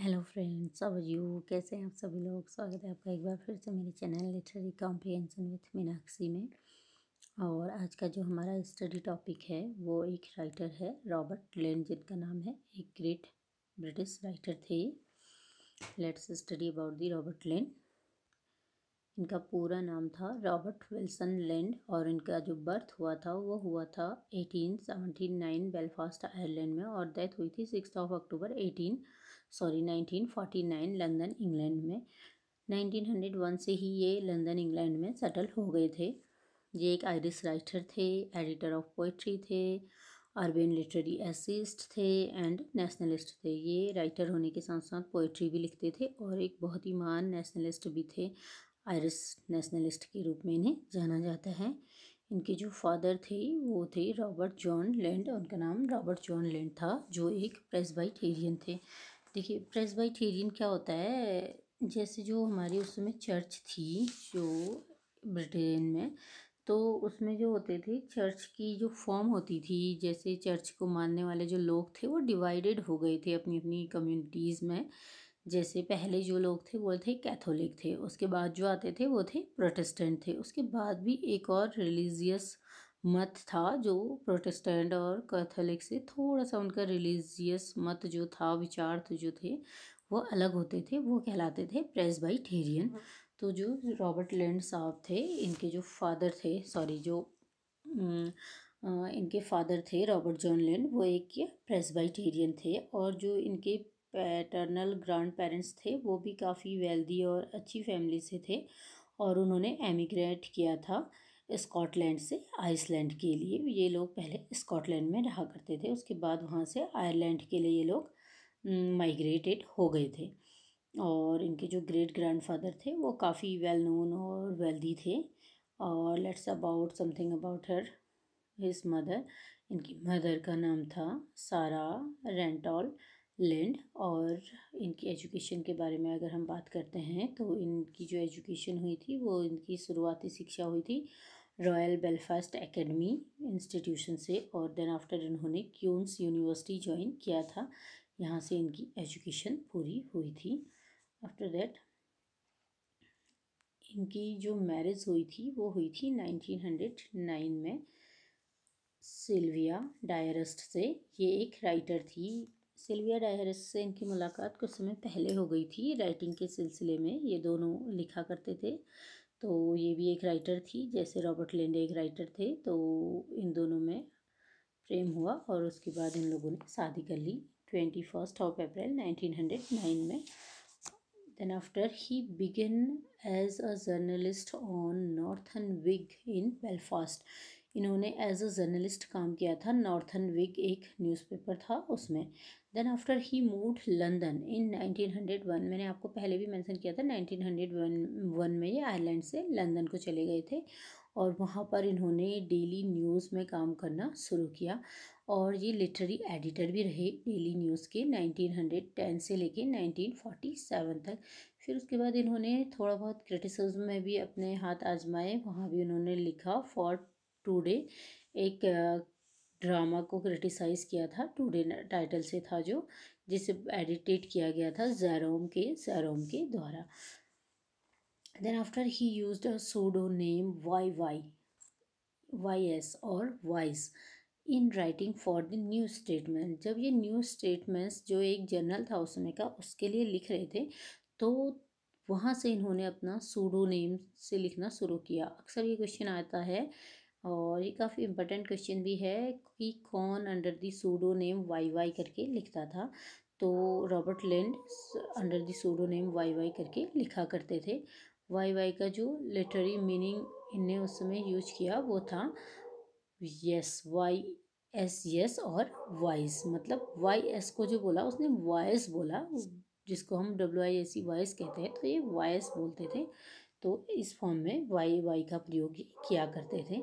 Hello friends अब you कैसे हैं आप सभी लोग स्वागत है आपका एक बार फिर से मेरे channel literary comprehension with Meenakshi में और आज का जो हमारा स्टडी टॉपिक है वो एक राइटर है रॉबर्ट लेन जिनका नाम है एक ग्रेट ब्रिटिश राइटर थे let's study about the Robert Lynd इनका पूरा नाम था रॉबर्ट विल्सन लैंड और इनका जो बर्थ हुआ था वो हुआ था eighteen seventeen nine Belfast Ireland में और डेथ हुई थी six of October eighteen sorry 1949 London England में 1901 से ही ये लंदन इंग्लैंड में सेटल हो गए थे ये एक आयरिश राइटर थे एडिटर ऑफ पोइट्री थे अर्बन लिटरेरी एसिस्ट थे एंड नेशनलिस्ट थे ये राइटर होने के साथ साथ पोइट्री भी लिखते थे और एक बहुत ही महान नेशनलिस्ट भी थे आयरिश नेशनलिस्ट के रूप में इन्हें जाना जाता है इनके जो फादर थे वो थे रॉबर्ट जॉन लैंड उनका नाम रॉबर्ट जॉन लैंड था जो एक प्रेस थे देखिए प्रेस बाई थेरियन क्या होता है जैसे जो हमारी उस समय चर्च थी जो ब्रिटेन में तो उसमें जो होते थे चर्च की जो फॉर्म होती थी जैसे चर्च को मानने वाले जो लोग थे वो डिवाइडेड हो गए थे अपनी अपनी कम्युनिटीज़ में जैसे पहले जो लोग थे वो थे कैथोलिक थे उसके बाद जो आते थे वो थे प्रोटेस्टेंट थे उसके बाद भी एक और रिलीजियस मत था जो प्रोटेस्टेंट और कैथोलिक से थोड़ा सा उनका रिलीजियस मत जो था विचार जो थे वो अलग होते थे वो कहलाते थे प्रेस बाई हम्म। तो जो रॉबर्ट लैंड साहब थे इनके जो फादर थे सॉरी जो हम्म, इनके फादर थे रॉबर्ट जॉन लैंड वो एक प्रेस प्रेसबाइटेरियन थे और जो इनके पैटर्नल ग्रांड पेरेंट्स थे वो भी काफ़ी वेल्दी और अच्छी फैमिली से थे और उन्होंने एमिग्रेट किया था स्कॉटलैंड से आइसलैंड के लिए ये लोग पहले स्कॉटलैंड में रहा करते थे उसके बाद वहाँ से आयरलैंड के लिए ये लोग माइग्रेटेड हो गए थे और इनके जो ग्रेट ग्रैंडफादर थे वो काफ़ी वेल नोन और वेल्दी थे और let's about something about her his mother इनकी मदर का नाम था सारा रेंटॉल लैंड और इनकी एजुकेशन के बारे में अगर हम बात करते हैं तो इनकी जो एजुकेशन हुई थी वो इनकी शुरुआती शिक्षा हुई थी रॉयल बेलफास्ट एकेडमी इंस्टीट्यूशन से और देन आफ्टर इन्होंने क्यून्स यूनिवर्सिटी ज्वाइन किया था यहाँ से इनकी एजुकेशन पूरी हुई थी आफ्टर दैट इनकी जो मैरिज हुई थी वो हुई थी नाइनटीन हंड्रेड नाइन में सिल्विया डायरस्ट से ये एक राइटर थी सिल्विया डायरस से इनकी मुलाकात कुछ समय पहले हो गई थी राइटिंग के सिलसिले में ये दोनों लिखा करते थे तो ये भी एक राइटर थी जैसे रॉबर्ट लेंडे एक राइटर थे तो इन दोनों में प्रेम हुआ और उसके बाद इन लोगों ने शादी कर ली twenty first of April nineteen hundred nine में then after he begin as a journalist on Northern Whig in Belfast इन्होंने एज अ जर्नलिस्ट काम किया था नॉर्थन विग एक न्यूज़पेपर था उसमें then after he moved London in 1901 मैंने आपको पहले भी मेंशन किया था 1901 में ये आयरलैंड से लंदन को चले गए थे और वहाँ पर इन्होंने डेली न्यूज़ में काम करना शुरू किया और ये लिटरेरी एडिटर भी रहे डेली न्यूज़ के 1910 से लेके 1947 तक फिर उसके बाद इन्होंने थोड़ा बहुत क्रिटिसिज्म में भी अपने हाथ आजमाए वहाँ भी उन्होंने लिखा फॉर टुडे एक ड्रामा को क्रिटिसाइज़ किया था टुडे टाइटल से था जो जिसे एडिटेट किया गया था जैरोम के जैरोम के द्वारा then after he use a pseudo name Y Y Y S और wise in writing for the new statement जब ये न्यू स्टेटमेंट्स जो एक जर्नल था उस समय का उसके लिए लिख रहे थे तो वहाँ से इन्होंने अपना सूडो नेम से लिखना शुरू किया अक्सर ये क्वेश्चन आता है और ये काफ़ी इम्पोर्टेंट क्वेश्चन भी है कि कौन under the pseudo name Y Y करके लिखता था तो Robert Lynd under the pseudo name Y Y करके लिखा करते थे वाई वाई का जो लेटरी मीनिंग इनने उस समय यूज किया वो था यस वाई एस यस और वाइस मतलब वाई एस को जो बोला उसने वाइस बोला जिसको हम W I S C wise कहते हैं तो ये वाइस बोलते थे तो इस फॉर्म में वाई वाई का प्रयोग किया करते थे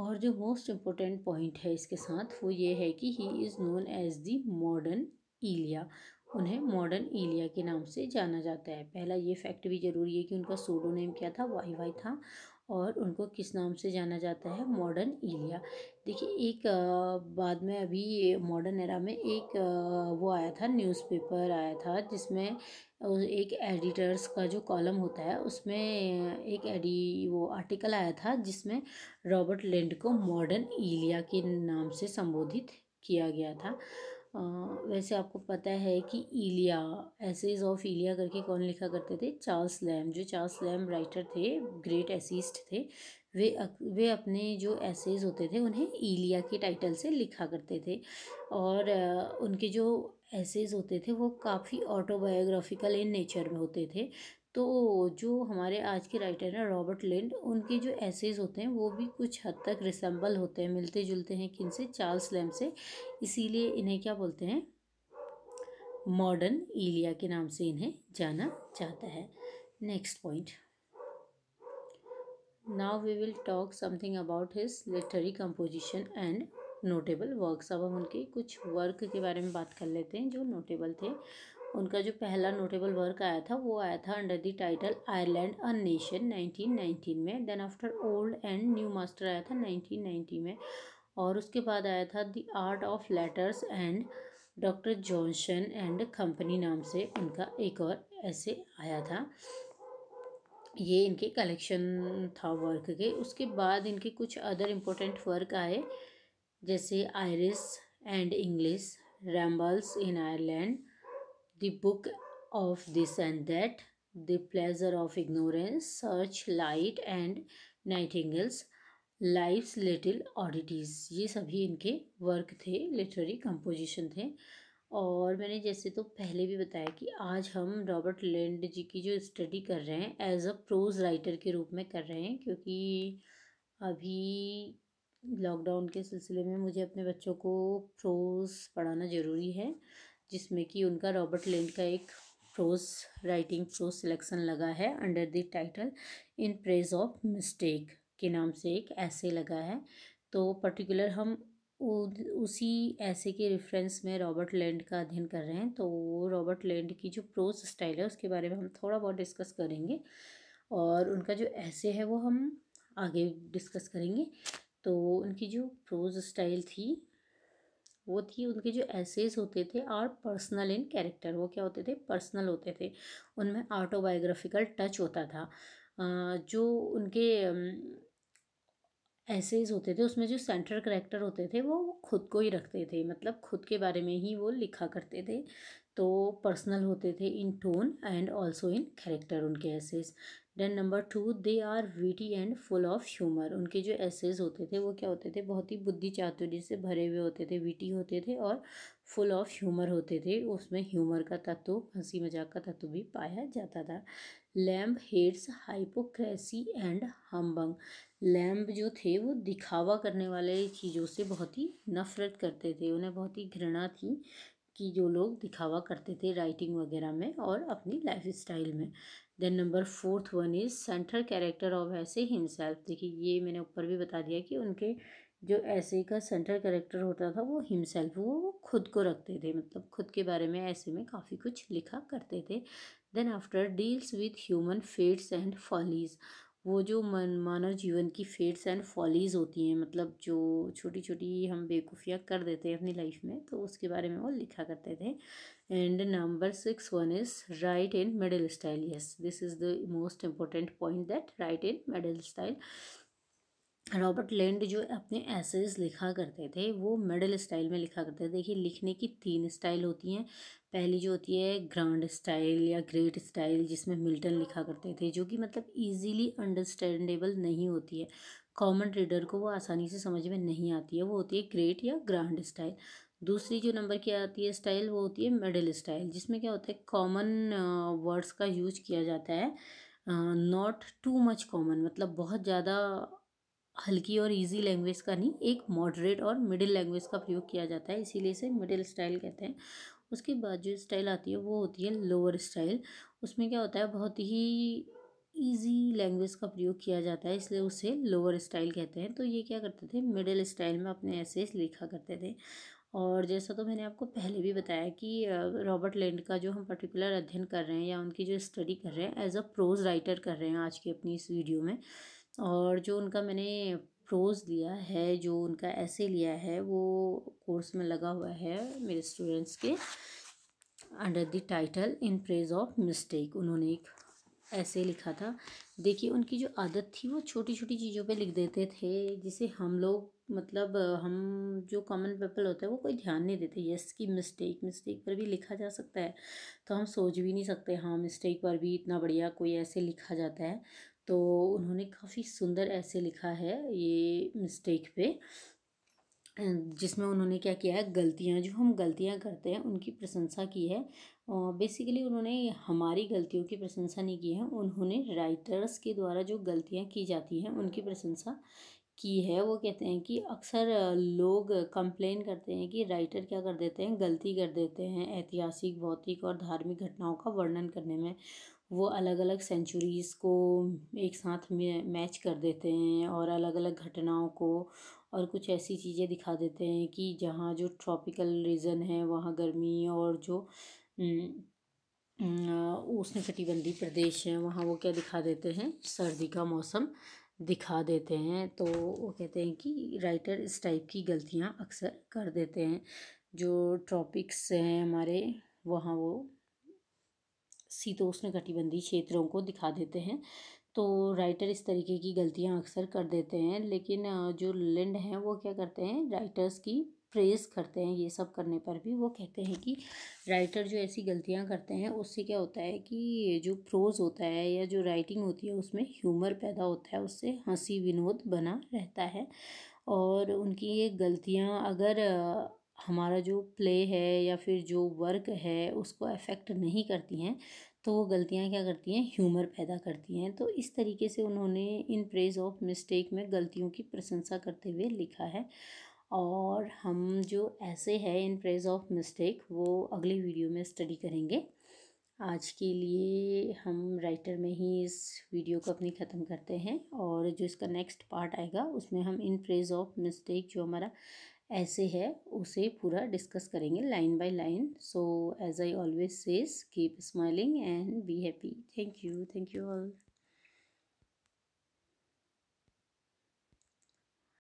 और जो मोस्ट इम्पोर्टेंट पॉइंट है इसके साथ वो ये है कि he is known as the modern Elia उन्हें मॉडर्न ईलिया के नाम से जाना जाता है पहला ये फैक्ट भी ज़रूरी है कि उनका सोडो नेम क्या था वाई वाई था और उनको किस नाम से जाना जाता है मॉडर्न इलिया देखिए एक बाद में अभी मॉडर्न एरा में एक वो आया था न्यूज़पेपर आया था जिसमें एक एडिटर्स का जो कॉलम होता है उसमें एक एडी वो आर्टिकल आया था जिसमें रॉबर्ट लेंड को मॉडर्न इलिया के नाम से संबोधित किया गया था वैसे आपको पता है कि ईलिया एसेज ऑफ इलिया करके कौन लिखा करते थे चार्ल्स लैम जो चार्ल्स लैम राइटर थे ग्रेट एसिस्ट थे वे वे अपने जो एसेज होते थे उन्हें ईलिया के टाइटल से लिखा करते थे और उनके जो एसेज होते थे वो काफ़ी ऑटोबायोग्राफिकल इन नेचर में होते थे तो जो हमारे आज के राइटर हैं रॉबर्ट लिंड उनके जो एसेज होते हैं वो भी कुछ हद तक रिसम्बल होते हैं मिलते जुलते हैं किन से चार्ल्स लैम से इसीलिए इन्हें क्या बोलते हैं मॉडर्न ईलिया के नाम से इन्हें जाना जाता है next point now we will talk something about his literary composition and notable works अब हम उनके कुछ वर्क के बारे में बात कर लेते हैं जो नोटेबल थे उनका जो पहला नोटेबल वर्क आया था वो आया था under the title Ireland a nation 1919 में then after old and new master आया था 1990 में और उसके बाद आया था the art of letters and doctor Johnson and company नाम से उनका एक और ऐसे आया था ये इनके कलेक्शन था वर्क के उसके बाद इनके कुछ अदर इम्पोर्टेंट वर्क आए जैसे Irish and English rambles in Ireland the book of this and that, the pleasure of ignorance, light and nightingales, life's little oddities ये सभी इनके वर्क थे literary composition थे और मैंने जैसे तो पहले भी बताया कि आज हम रॉबर्ट लेंड जी की जो स्टडी कर रहे हैं एज अ प्रोज राइटर के रूप में कर रहे हैं क्योंकि अभी लॉकडाउन के सिलसिले में मुझे अपने बच्चों को प्रोज पढ़ाना ज़रूरी है जिसमें कि उनका रॉबर्ट लेंड का एक प्रोज राइटिंग प्रोज सिलेक्शन लगा है under the title in praise of mistake के नाम से एक ऐसे लगा है तो पर्टिकुलर हम उसी ऐसे के रेफरेंस में रॉबर्ट लैंड का अध्ययन कर रहे हैं तो रॉबर्ट लैंड की जो प्रोज स्टाइल है उसके बारे में हम थोड़ा बहुत डिस्कस करेंगे और उनका जो ऐसे है वो हम आगे डिस्कस करेंगे तो उनकी जो प्रोज स्टाइल थी वो थी उनके जो एसेज होते थे और पर्सनल इन कैरेक्टर वो क्या होते थे पर्सनल होते थे उनमें ऑटोबायोग्राफिकल टच होता था जो उनके एसेज होते थे उसमें जो सेंट्रल करेक्टर होते थे वो खुद को ही रखते थे मतलब खुद के बारे में ही वो लिखा करते थे तो पर्सनल होते थे in tone and also in character उनके essays then number two they are witty and full of humour उनके जो एसेज होते थे वो क्या होते थे बहुत ही बुद्धि चातुर्य से भरे हुए होते थे वीटी होते थे और फुल ऑफ ह्यूमर होते थे उसमें ह्यूमर का तत्व हंसी मजाक का तत्व भी पाया जाता था Lamb hates hypocrisy and humbug Lamb जो थे वो दिखावा करने वाले चीज़ों से बहुत ही नफरत करते थे उन्हें बहुत ही घृणा थी कि जो लोग दिखावा करते थे राइटिंग वगैरह में और अपनी लाइफ स्टाइल में then number fourth one is centre character of essay himself देखिए ये मैंने ऊपर भी बता दिया कि उनके जो ऐसे का सेंटर कैरेक्टर होता था वो हिमसेल्फ वो खुद को रखते थे मतलब खुद के बारे में ऐसे में काफ़ी कुछ लिखा करते थे then after deals with human fates and follies वो जो मन मानव जीवन की फेट्स एंड फॉलीज़ होती हैं मतलब जो छोटी छोटी हम बेवकूफ़ियाँ कर देते हैं अपनी लाइफ में तो उसके बारे में वो लिखा करते थे and number six one is write in middle style yes this is the most important point that write in middle style Robert Lynd जो अपने एसेज लिखा करते थे वो मेडल स्टाइल में लिखा करते थे देखिए लिखने की तीन स्टाइल होती हैं पहली जो होती है ग्रांड स्टाइल या ग्रेट स्टाइल जिसमें मिल्टन लिखा करते थे जो कि मतलब इजीली अंडरस्टैंडेबल नहीं होती है कॉमन रीडर को वो आसानी से समझ में नहीं आती है वो होती है ग्रेट या ग्रांड स्टाइल दूसरी जो नंबर की आती है स्टाइल वो होती है मेडल स्टाइल जिसमें क्या होता है कॉमन वर्ड्स का यूज किया जाता है नॉट टू मच कॉमन मतलब बहुत ज़्यादा हल्की और इजी लैंग्वेज का नहीं एक मॉडरेट और मिडिल लैंग्वेज का प्रयोग किया जाता है इसीलिए इसे मिडिल स्टाइल कहते हैं उसके बाद जो स्टाइल आती है वो होती है लोअर स्टाइल उसमें क्या होता है बहुत ही ईजी लैंग्वेज का प्रयोग किया जाता है इसलिए उसे लोअर स्टाइल कहते हैं तो ये क्या करते थे मिडिल स्टाइल में अपने ऐसे लिखा करते थे और जैसा तो मैंने आपको पहले भी बताया कि रॉबर्ट लैंड का जो हम पर्टिकुलर अध्ययन कर रहे हैं या उनकी जो स्टडी कर रहे हैं एज अ प्रोज राइटर कर रहे हैं आज की अपनी इस वीडियो में और जो उनका मैंने प्रोज़ लिया है जो उनका ऐसे लिया है वो कोर्स में लगा हुआ है मेरे स्टूडेंट्स के under the title in praise of mistake उन्होंने एक ऐसे लिखा था देखिए उनकी जो आदत थी वो छोटी छोटी चीज़ों पे लिख देते थे जिसे हम लोग मतलब हम जो कॉमन पीपल होते हैं वो कोई ध्यान नहीं देते यस की मिस्टेक मिस्टेक पर भी लिखा जा सकता है तो हम सोच भी नहीं सकते हाँ मिस्टेक पर भी इतना बढ़िया कोई ऐसे लिखा जाता है तो उन्होंने काफ़ी सुंदर ऐसे लिखा है ये मिस्टेक पे जिसमें उन्होंने क्या किया है गलतियाँ जो हम गलतियाँ करते हैं उनकी प्रशंसा की है और बेसिकली उन्होंने हमारी गलतियों की प्रशंसा नहीं की है उन्होंने राइटर्स के द्वारा जो गलतियाँ की जाती हैं उनकी प्रशंसा की है वो कहते हैं कि अक्सर लोग कंप्लेन करते हैं कि राइटर क्या कर देते हैं गलती कर देते हैं ऐतिहासिक भौतिक और धार्मिक घटनाओं का वर्णन करने में वो अलग अलग सेंचुरीज़ को एक साथ मैच कर देते हैं और अलग अलग घटनाओं को और कुछ ऐसी चीज़ें दिखा देते हैं कि जहाँ जो ट्रॉपिकल रीजन है वहाँ गर्मी और जो हम्म, कटिबंधी प्रदेश है वहाँ वो क्या दिखा देते हैं सर्दी का मौसम दिखा देते हैं तो वो कहते हैं कि राइटर इस टाइप की गलतियाँ अक्सर कर देते हैं जो ट्रॉपिक्स हैं हमारे वहाँ वो शीतोष्ण कटिबंधी क्षेत्रों को दिखा देते हैं तो राइटर इस तरीके की गलतियां अक्सर कर देते हैं लेकिन जो लैंड हैं वो क्या करते हैं राइटर्स की प्रेस करते हैं ये सब करने पर भी वो कहते हैं कि राइटर जो ऐसी गलतियां करते हैं उससे क्या होता है कि जो प्रोज होता है या जो राइटिंग होती है उसमें ह्यूमर पैदा होता है उससे हंसी विनोद बना रहता है और उनकी ये गलतियाँ अगर हमारा जो प्ले है या फिर जो वर्क है उसको अफेक्ट नहीं करती हैं तो वो गलतियाँ क्या करती हैं ह्यूमर पैदा करती हैं तो इस तरीके से उन्होंने इन प्रेज ऑफ मिस्टेक में गलतियों की प्रशंसा करते हुए लिखा है और हम जो ऐसे है इन प्रेज ऑफ मिस्टेक वो अगली वीडियो में स्टडी करेंगे आज के लिए हम राइटर में ही इस वीडियो को अपनी ख़त्म करते हैं और जो इसका नेक्स्ट पार्ट आएगा उसमें हम इन प्रेज ऑफ मिस्टेक जो हमारा ऐसे है उसे पूरा डिस्कस करेंगे line by line so as I always says keep smiling and be happy thank you thank you all